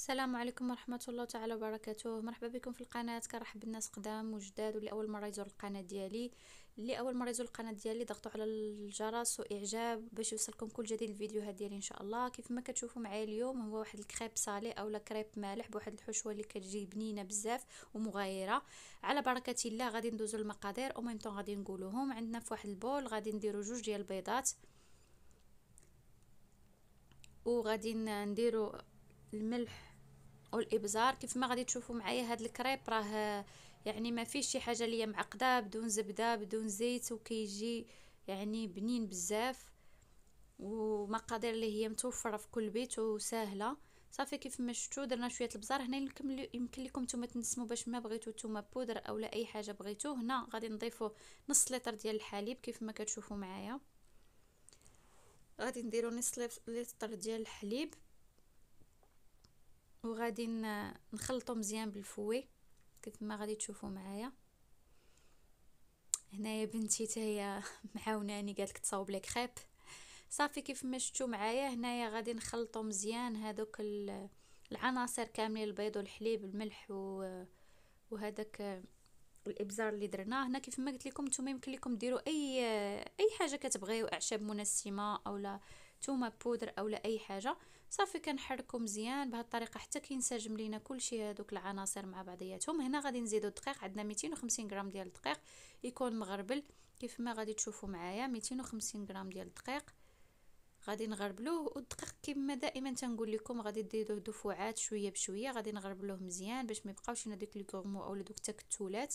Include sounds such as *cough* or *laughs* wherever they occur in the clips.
السلام عليكم ورحمة الله تعالى وبركاته مرحبا بكم في القناة كرحب بالناس قدام وجداد واللي أول مرة يزور القناة ديالي اللي أول مرة يزور القناة ديالي ضغطوا على الجرس وإعجاب باش يوصلكم كل جديد الفيديوهات ديالي إن شاء الله كيف ما كتشوفوا معايا اليوم هو واحد الكريب صالي أولا كريب مالح بواحد الحشوة اللي كتجي بنينة بزاف ومغايرة على بركة الله غادي ندوزو المقادير أو ميمتون غادي نقولوهم عندنا في واحد البول غادي نديرو جوج ديال البيضات وغادي نديرو الملح والابزار كيف ما غادي تشوفوا معايا هاد الكريب راه يعني ما فيش شي حاجه ليا معقده بدون زبده بدون زيت وكيجي يعني بنين بزاف ومقادير اللي هي متوفره في كل بيت وسهله صافي كيف ما شفتوا درنا شويه البزار هنا يمكن لكم نتوما تنسموا باش ما بغيتو نتوما بودر اولا اي حاجه بغيتو هنا غادي نضيفوا نص لتر ديال الحليب كيف ما كتشوفوا معايا غادي نديروا نص لتر ديال الحليب وغادي نخلطو مزيان بالفوي كيف ما غادي تشوفوا معايا هنايا بنتي حتى هي *laughs* معاوناني قالت لك تصاوب لي كريب صافي كيف ما شفتوا معايا هنايا غادي نخلطو مزيان هذوك العناصر كاملين البيض والحليب الملح و وهذاك الابزار اللي درناه هنا كيف ما قلت لكم نتوما يمكن لكم ديروا اي اي حاجه كتبغيو اعشاب منسمه اولا توما بودر اولا اي حاجه صافي كنحركو مزيان بهاد الطريقه حتى كينسجم لينا كلشي هادوك العناصر مع بعضياتهم هنا غادي نزيدو الدقيق عندنا 250 غرام ديال الدقيق يكون مغربل كيف ما غادي تشوفوا معايا 250 غرام ديال الدقيق غادي نغربلوه والدقيق كما دائما تنقول لكم غادي ديروه دفعات شويه بشويه غادي نغربلوه مزيان باش ما يبقاوش هنا ديك الكورمو اولا دوك التكتلات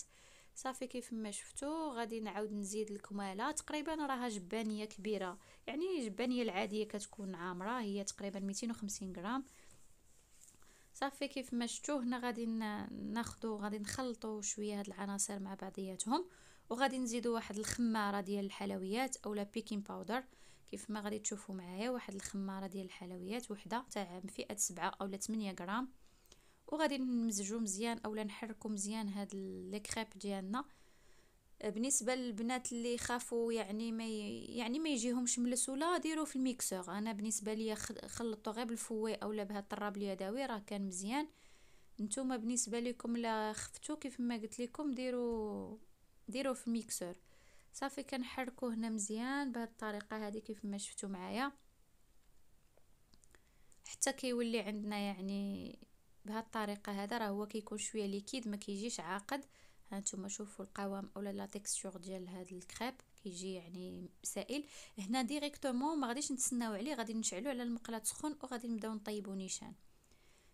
صافي كيف ما شفتو غادي نعاود نزيد الكماله تقريبا راها جبانيه كبيره يعني جبانيه العاديه كتكون عامره هي تقريبا 250 غرام صافي كيف ما شفتو هنا غادي ناخدو غادي نخلطو شويه هاد العناصر مع بعضياتهم وغادي نزيدو واحد الخماره ديال الحلويات اولا بيكين باودر كيف ما غادي تشوفوا معايا واحد الخماره ديال الحلويات وحده تاع فئه 7 اولا 8 غرام وغادي نمزجو مزيان اولا نحركو مزيان هاد لي كريب ديالنا آه، بالنسبه للبنات اللي خافوا يعني ما يعني ما يجيهمش ملسوله ديروا في الميكسور انا بالنسبه ليا خلطوا غير بالفوي اولا بهاد الطراب اليدوي راه كان مزيان نتوما بالنسبه لكم لا خفتو كيف ما قلت لكم ديروا ديروا في الميكسور صافي كنحركو هنا مزيان بهاد الطريقه هذه كيف ما شفتوا معايا حتى كيولي عندنا يعني بهاد الطريقه هذا راه هو كيكون شويه ليكيد ما كيجيش عاقد هانتوما شوفوا القوام اولا لا تيكستور ديال هاد الكريب كيجي يعني سائل هنا ديريكتومون ما غاديش نتسناو عليه غادي نشعلو على المقله تسخن وغادي نبداو نطيبو نيشان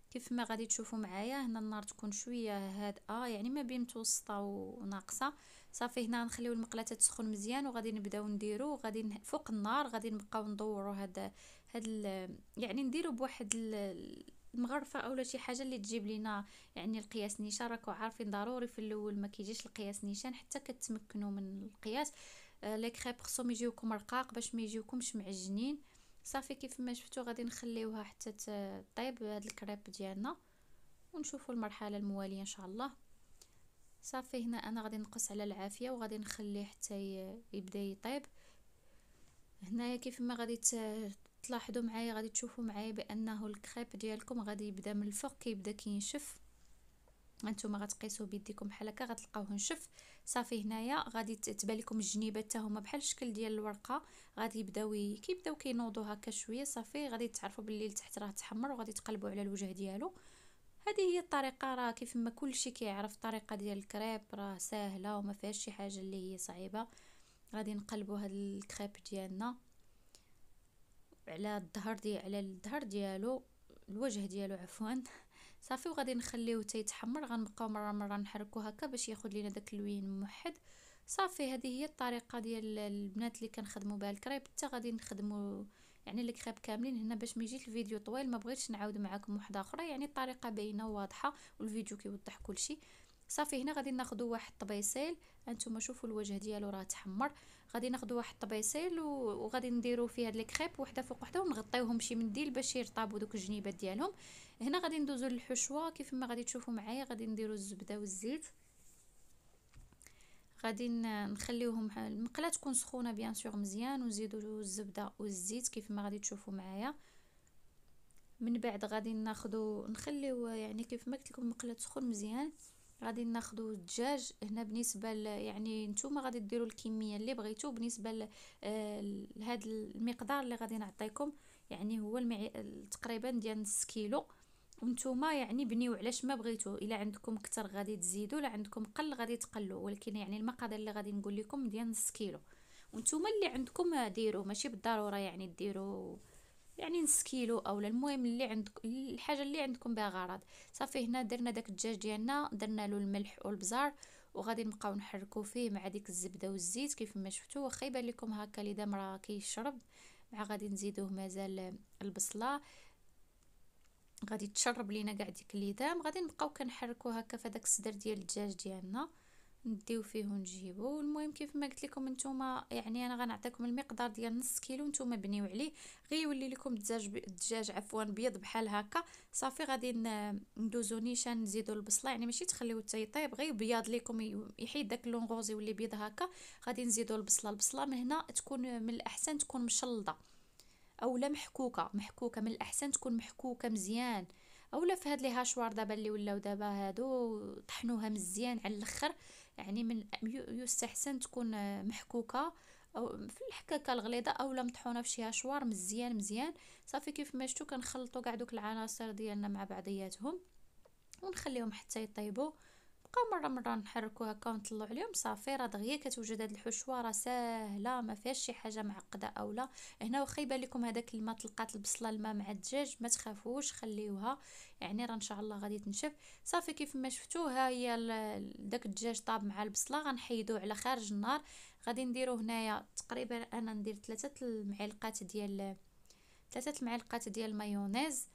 كيف ما غادي تشوفوا معايا هنا النار تكون شويه هادئه آه، يعني ما بين متوسطه وناقصه صافي هنا نخليو المقله تسخن مزيان وغادي نبداو نديرو غادي فوق النار غادي نبقاو ندورو هاد هاد يعني نديرو بواحد مغرفه اولا شي حاجه اللي تجيب لينا يعني القياس نيشان راكو عارفين ضروري في الاول ما كيجيش القياس نيشان حتى كتمكنوا من القياس آه، لي كريب خصهم يجيوكم رقاق باش ما يجيوكمش معجنين صافي كيف ما شفتوا غادي نخليوها حتى تطيب هاد الكريب ديالنا ونشوفوا المرحله المواليه ان شاء الله صافي هنا انا غادي نقص على العافيه وغادي نخليه حتى يبدا يطيب هنايا كيف ما غادي تلاحظوا معايا غادي تشوفوا معايا بانه الكريب ديالكم غادي يبدا من الفوق كيبدا كينشف انتم غتقيسوا بيديكم بحال هكا غتلقاوه نشف صافي هنايا غادي تبان لكم الجنيبات حتى هما بحال الشكل ديال الورقه غادي يبداو كيبداو كينوضوا هكا شويه صافي غادي تعرفوا باللي لتحت راه تحمر وغادي تقلبوا على الوجه ديالو هذه هي الطريقه راه كيف ما كلشي كيعرف الطريقه ديال الكريب راه ساهله وما فيهاش شي حاجه اللي هي صعيبه غادي نقلبوا هاد الكريب ديالنا على الظهر دي على الظهر ديالو الوجه ديالو عفوا صافي وغادي نخليوه حتى يتحمر غنبقاو مره مره نحركو هكا باش ياخذ لينا داك اللون موحد صافي هذه هي الطريقه ديال البنات اللي كنخدموا بها الكريب حتى غادي نخدموا يعني الكريب كاملين هنا باش ما يجيش الفيديو طويل ما بغيتش نعاود معكم وحده اخرى يعني الطريقه باينه وواضحه والفيديو كيوضح كلشي صافي هنا غادي ناخذ واحد الطبيسيل انتم شوفوا الوجه ديالو راه تحمر غادي ناخذ واحد الطبيصيل وغادي نديرو فيه هاد لي كريب وحده فوق وحده ونغطيوهم بشي منديل باش يرطابو دوك الجنيبات ديالهم هنا غادي ندوزو للحشوه كيف ما غادي تشوفوا معايا غادي نديرو الزبده والزيت غادي نخليوهم المقله تكون سخونه بيان سور مزيان ونزيدو الزبده والزيت كيف ما غادي تشوفوا معايا من بعد غادي ناخذ نخليو يعني كيف ما قلت لكم المقله تسخن مزيان غادي ناخذ الدجاج هنا بالنسبه ل... يعني نتوما غادي ديروا الكميه اللي بغيتو بالنسبه ل... آه، لهذا المقدار اللي غادي نعطيكم يعني هو المعي... تقريبا ديال نص كيلو وانتوما يعني بنيو علاش ما بغيتو الا عندكم كتر غادي تزيدوا الا عندكم قل غادي تقلوا ولكن يعني المقادير اللي غادي نقول لكم ديال نص كيلو وانتوما اللي عندكم ديروا ماشي بالضروره يعني ديروا يعني نص كيلو اولا المهم اللي عندك الحاجه اللي عندكم بها غرض صافي هنا درنا داك الدجاج ديالنا درنا له الملح والبزار وغادي نبقاو نحركو فيه مع ديك الزبده والزيت كيف ما شفتوا واخا يبان لكم هكا اللي دام راه كيشرب مع غادي نزيدوه مازال البصله غادي تشرب لينا كاع ديك اللي دام غادي نبقاو كنحركو هكا في داك الصدر ديال الدجاج ديالنا نديو فيه ونجيبو المهم كيف ما قلت لكم نتوما يعني انا غنعطيكم المقدار ديال نص كيلو نتوما بنيو عليه غيولي لكم الدجاج الدجاج عفوا بيض بحال هكا صافي غادي ندوزو نيشان نزيدو البصله يعني ماشي تخليوه حتى يطيب غير بياض لكم يحيد داك اللونغوز يولي بيض هكا غادي نزيدو البصله البصله من هنا تكون من الاحسن تكون مشلضه اولا محكوكه محكوكه من الاحسن تكون محكوكه مزيان اولا في هاد لي هاشوار دابا اللي ولاو دابا هادو طحنوها مزيان على الاخر يعني من يستحسن تكون محكوكه او في الحكاكه الغليظه اولا مطحونه فشي هشوار مزيان مزيان صافي كيف ما شفتو كنخلطوا كاع دوك العناصر ديالنا مع بعضياتهم ونخليهم حتى يطيبوا نبقاو مره مره نحركو هكا ونطلعو عليهم صافي راه دغيا كتوجد هاد الحشوه راه ساهله ما فيهاش شي حاجه معقده اولا هنا واخا يبان لكم هذاك الماء طلقات البصله الماء مع الدجاج ما تخافوش خليوها يعني راه ان شاء الله غادي تنشف صافي كيف ما شفتو ها هي داك الدجاج طاب مع البصله غنحيدو على خارج النار غادي نديرو هنايا تقريبا انا ندير ثلاثه المعلقات ديال ثلاثه المعلقات ديال المايونيز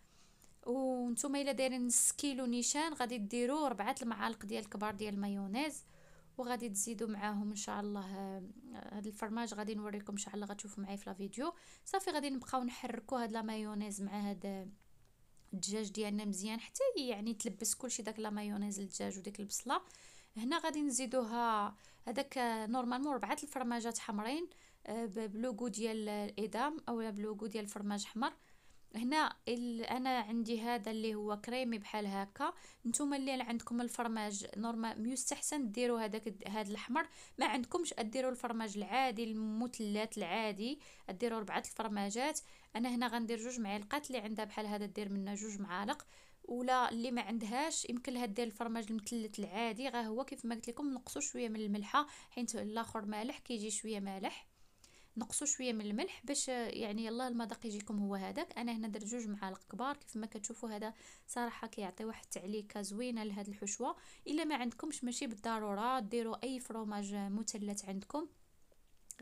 وانتم الا دايرين نص كيلو نيشان غادي ديروا ربعة المعالق ديال الكبار ديال المايونيز وغادي تزيدوا معاهم ان شاء الله آه، هاد الفرماج غادي نوريكم ان شاء الله غتشوفوا معايا في لا فيديو صافي غادي نبقاو نحركوا هاد لا مايونيز مع هاد آه، الدجاج ديالنا مزيان حتى يعني تلبس كلشي داك لا مايونيز الدجاج وديك البصله هنا غادي نزيدوها هذاك آه، نورمالمون ربعه الفرماجات حمرين بلوغو ديال الادام اولا بلوغو ديال الفرماج حمر هنا انا عندي هذا اللي هو كريمي بحال هكا نتوما اللي عندكم الفرماج نورمال ميستحسن ديروا هذاك هذا الاحمر ما عندكمش ديروا الفرماج العادي المثلث العادي ديروا ربعه الفرماجات انا هنا غندير جوج معالقات اللي عندها بحال هذا دير منها جوج معالق ولا اللي ما عندهاش يمكن لها دير الفرماج المثلث العادي غا هو كيف ما قلت لكم نقصوا شويه من الملحه حيت الاخر مالح كيجي شويه مالح نقصوا شويه من الملح باش يعني يلا المذاق يجيكم هو هذاك انا هنا درت جوج معالق كبار كيف ما كتشوفوا هذا صراحه كيعطي واحد التعليكه زوينه لهاد الحشوه الا ما عندكمش ماشي بالضروره ديروا اي فروماج مثلث عندكم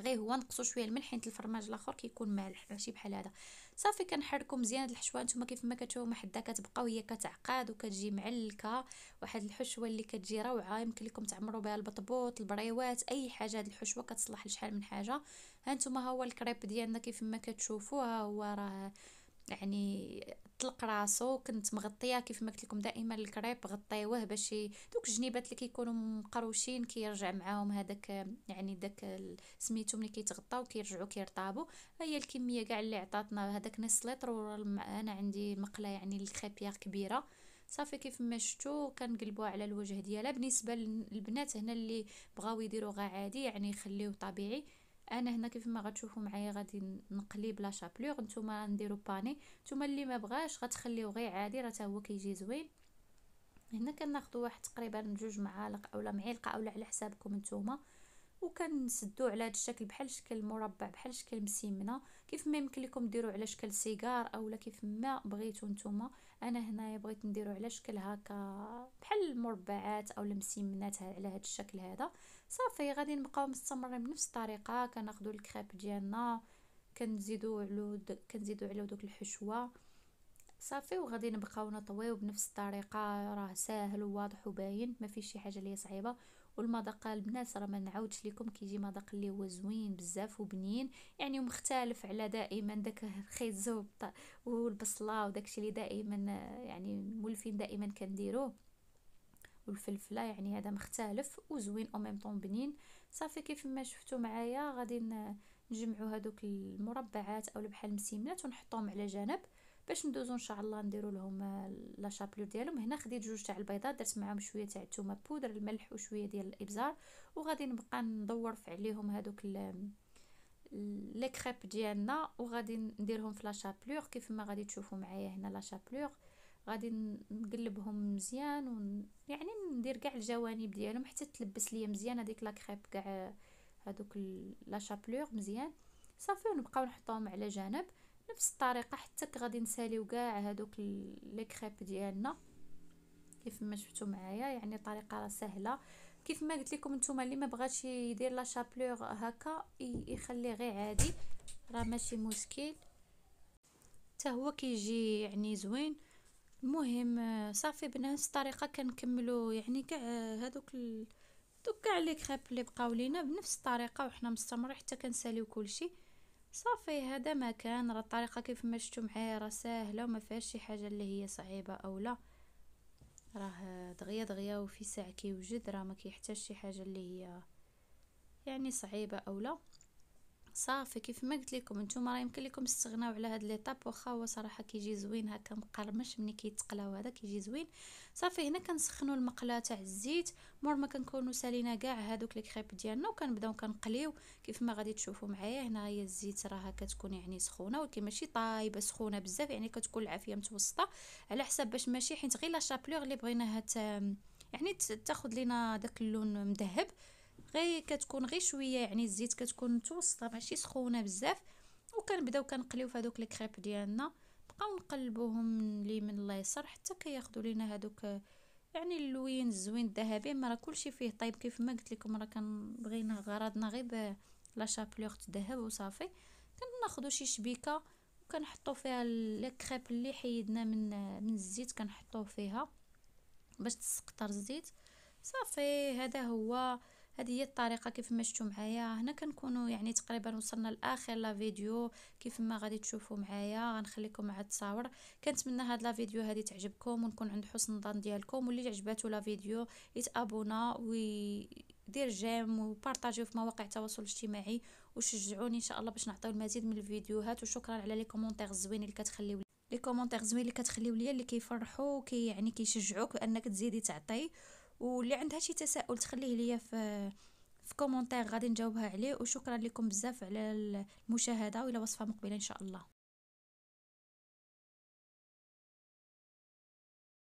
غير هو نقصوا شويه الملح حيت الفرماج الاخر كيكون مالح ماشي بحال هذا صافي كنحركو مزيان هاد الحشوه نتوما كيف ما كتشوفوا ما حدا كتبقى وهي كتعقد وكتجي معلكه واحد الحشوه اللي كتجي روعه يمكن لكم تعمروا بها البطبوط البريوات اي حاجه هاد الحشوه كتصلح لشحال من حاجه ها نتوما ها هو الكريب ديالنا كيف ما كتشوفوا ها هو راه يعني طلق راسو كنت مغطيه كيف ما قلت لكم دائما الكريب غطيوه باش دوك الجنيبات اللي كيكونوا مقروشين كيرجع معاهم هذاك يعني داك سميتو ملي كيتغطاو كيرجعوا كيرطابوا هي الكميه كاع اللي عطاتنا هذاك نص لتر انا عندي مقله يعني الكريبيير كبيره صافي كيف ما شفتوا كنقلبوها على الوجه ديالها بالنسبه للبنات هنا اللي بغاو يديروا غا عادي يعني يخليوه طبيعي انا هنا كيف ما غتشوفوا معايا غادي نقلي بلا شابلوغ نتوما نديرو باني نتوما اللي ما بغاش غتخليوه غير عادي راه هو كيجي زوين هنا كناخذوا واحد تقريبا جوج معالق اولا معلقه اولا على حسابكم نتوما وكنسدوه على هذا الشكل بحال شكل مربع بحال شكل مسمنه كيف ما يمكن لكم ديروا على شكل سيجار اولا كيف ما بغيتو نتوما انا هنايا بغيت نديرو على شكل هكا بحال المربعات اولا مسمنات على هذا الشكل هذا صافي غادي نبقاو مستمرين بنفس الطريقه كناخذوا الكريب ديالنا كنزيدو علو كنزيدو علو دوك الحشوه صافي وغادي نبقاو نطويو بنفس الطريقه راه ساهل وواضح وباين ما فيش شي حاجه اللي صعيبه والمذاق البنات راه ما نعاودش لكم كيجي مذاق اللي هو زوين بزاف وبنين يعني ومختلف على دائما داك الخيزو والبصله وداكشي اللي دائما يعني مولفين دائما كنديروه والفلفله يعني هذا مختلف وزوين او ميم طون بنين صافي كيف ما شفتوا معايا غادي نجمعوا هذوك المربعات او بحال المسيمنات ونحطوهم على جنب باش ندوزو ان شاء الله نديرو لهم لا شابلور ديالهم هنا خديت جوج تاع البيضات درت معاهم شويه تاع الثومه بودر الملح وشويه ديال الابزار وغادي نبقى ندور عليهم هذوك لي كريب ديالنا وغادي نديرهم في لا شابلور كيف ما غادي تشوفوا معايا هنا لا شابلور غادي نقلبهم مزيان ون... يعني ندير كاع الجوانب ديالهم حتى تلبس ليا مزيان هذيك لا كريب كاع هذوك لا شابلور مزيان صافي ونبقاو نحطوهم على جنب نفس الطريقه حتى غادي نساليو كاع هذوك لي كريب ديالنا كيف ما شفتوا معايا يعني طريقه راه سهله كيف ما قلت لكم نتوما اللي ما بغاتش يدير لا شابلور هكا يخليه غير عادي راه ماشي مشكل حتى هو كيجي يعني زوين المهم صافي بنفس الطريقه كنكملو يعني كاع هذوك ال... دوك كاع لي كريب لي بقاو لينا بنفس الطريقه وحنا مستمرين حتى كنساليو كلشي صافي هذا ما كان راه الطريقه كيف ما شفتو معايا راه ساهله وما فيهاش شي حاجه اللي هي صعيبه او لا راه دغيا دغيا وفي ساعه كيوجد راه ما كيحتاج شي حاجه اللي هي يعني صعيبه او لا صافي كيف ما قلت لكم نتوما راه يمكن لكم تستغناو على هاد ليطاب واخا هو صراحه كيجي زوين هكا مقرمش ملي كيتقلى وهذا كيجي زوين صافي هنا كنسخنوا المقله تاع الزيت مور ما كنكونوا سالينا كاع هادوك لي كريب ديالنا وكنبداو كنقليو كيف ما غادي تشوفوا معايا هنا هي الزيت راه كتكون يعني سخونه ولكن ماشي طايبه سخونه بزاف يعني كتكون العافيه متوسطه على حساب باش ماشي حيت غير لا شابلور اللي بغيناها يعني تاخذ لينا داك اللون مذهب غير كتكون غير شويه يعني الزيت كتكون متوسطه ماشي سخونه بزاف وكنبداو كنقليو في هذوك الكريب ديالنا نبقاو نقلبوهم من اليمين لليسار حتى كياخذوا لينا هذوك يعني اللوين الزوين الذهبي ما راه كلشي فيه طيب كيف ما قلت لكم راه كنبغينا غرضنا غير لا شابلور الذهب وصافي كناخذوا شي شبيكه وكنحطوا فيها الكريب اللي حيدنا من من الزيت كنحطوه فيها باش تسقطر الزيت صافي هذا هو هذه هي الطريقه كيف ما شفتوا معايا هنا كنكونوا يعني تقريبا وصلنا لاخر لا فيديو كيف ما غادي تشوفوا معايا غنخليكم مع التصاور كنتمنى هاد لا فيديو هذه تعجبكم ونكون عند حسن الظن ديالكم واللي عجباتو لا فيديو يتابونا دير جيم وبارطاجيو في مواقع التواصل الاجتماعي وشجعوني ان شاء الله باش نعطيو المزيد من الفيديوهات وشكرا على لي كومونتير الزوين اللي كتخليو لي كومونتير زوين اللي كتخليو ليا اللي كيفرحوا كي يعني كيشجعوك انك تزيدي تعطي واللي عندها شي تساؤل تخليه ليا في في كومونتير غادي نجاوبها عليه وشكرا لكم بزاف على المشاهده والى وصفه مقبله ان شاء الله